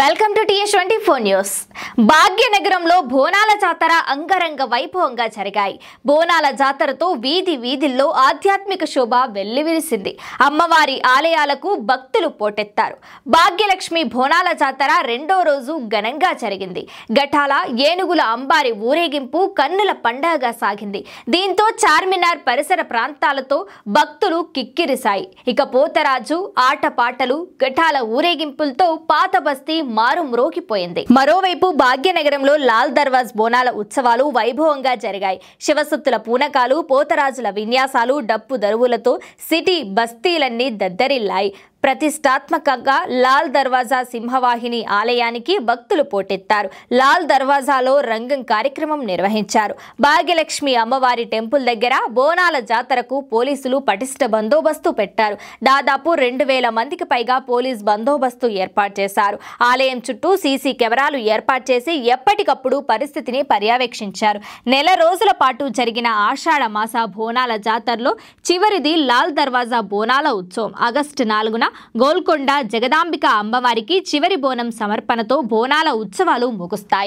welcome to TS twenty four news భాగ్యనగరంలో బోనాల జాతర అంగరంగ వైభవంగా జరిగాయి బోనాల జాతరతో వీధి వీధుల్లో ఆధ్యాత్మిక శోభ వెల్లివిరిసింది అమ్మవారి ఆలయాలకు భక్తులు పోటెత్తారు భాగ్యలక్ష్మి బోనాల జాతర రెండో రోజు ఘనంగా జరిగింది ఘటాల ఏనుగుల అంబారి ఊరేగింపు కన్నుల పండగగా సాగింది దీంతో చార్మినార్ పరిసర ప్రాంతాలతో భక్తులు కిక్కిరిశాయి ఇక పోతరాజు ఆటపాటలు ఘటాల ఊరేగింపులతో పాత బస్తీ మారు మ్రోగిపోయింది మరోవైపు భాగ్యనగరంలో లాల్ దర్వాజ్ బోనాల ఉత్సవాలు వైభవంగా జరిగాయి శివసత్తుల పూనకాలు పోతరాజుల విన్యాసాలు డప్పు దరువులతో సిటీ బస్తీలన్నీ దద్దరిల్లాయి ప్రతిష్టాత్మకంగా లాల్ దర్వాజా సింహవాహిని ఆలయానికి భక్తులు పోటెత్తారు లాల్ దర్వాజాలో రంగం కార్యక్రమం నిర్వహించారు భాగ్యలక్ష్మి అమ్మవారి టెంపుల్ దగ్గర బోనాల జాతరకు పోలీసులు పటిష్ట బందోబస్తు పెట్టారు దాదాపు రెండు వేల మందికి పైగా పోలీస్ బందోబస్తు ఏర్పాటు చేశారు ఆ ఆలయం చుట్టూ సీసీ కెమెరాలు ఏర్పాటు చేసి ఎప్పటికప్పుడు పరిస్థితిని పర్యవేక్షించారు నెల రోజుల పాటు జరిగిన ఆషాఢ మాస బోనాల జాతరలో చివరిది లాల్ దర్వాజా బోనాల ఉత్సవం ఆగస్టు నాలుగున గోల్కొండ జగదాంబిక అమ్మవారికి చివరి బోనం సమర్పణతో బోనాల ఉత్సవాలు ముగుస్తాయి